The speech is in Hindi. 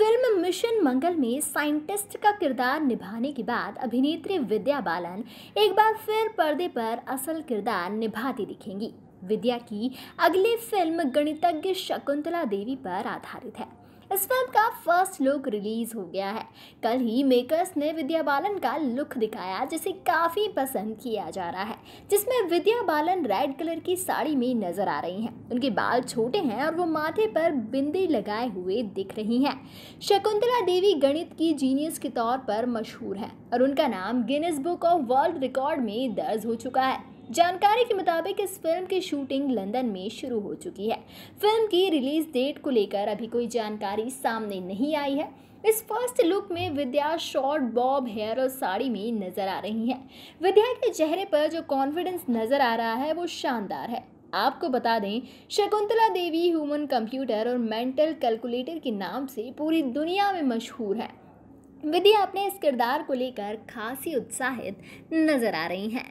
फिल्म मिशन मंगल में साइंटिस्ट का किरदार निभाने के बाद अभिनेत्री विद्या बालन एक बार फिर पर्दे पर असल किरदार निभाती दिखेंगी विद्या की अगली फिल्म गणितज्ञ शकुंतला देवी पर आधारित है इस फिल्म का फर्स्ट लुक रिलीज हो गया है कल ही मेकर्स ने विद्या बालन का लुक दिखाया जिसे काफ़ी पसंद किया जा रहा है जिसमें विद्या बालन रेड कलर की साड़ी में नजर आ रही हैं उनके बाल छोटे हैं और वो माथे पर बिंदी लगाए हुए दिख रही हैं शकुंतला देवी गणित की जीनियस के तौर पर मशहूर है और उनका नाम Guinness book of world record में दर्ज हो चुका है जानकारी के मुताबिक इस फिल्म की शूटिंग लंदन में शुरू हो चुकी है फिल्म की रिलीज डेट को लेकर अभी कोई जानकारी सामने नहीं आई है इस फर्स्ट लुक में विद्या शॉर्ट बॉब हेयर और साड़ी में नजर आ रही है विद्या के चेहरे पर जो कॉन्फिडेंस नजर आ रहा है वो शानदार है आपको बता दें शकुंतला देवी ह्यूमन कंप्यूटर और मेंटल कैलकुलेटर के नाम से पूरी दुनिया में मशहूर है विद्या अपने इस किरदार को लेकर खासी उत्साहित नजर आ रही हैं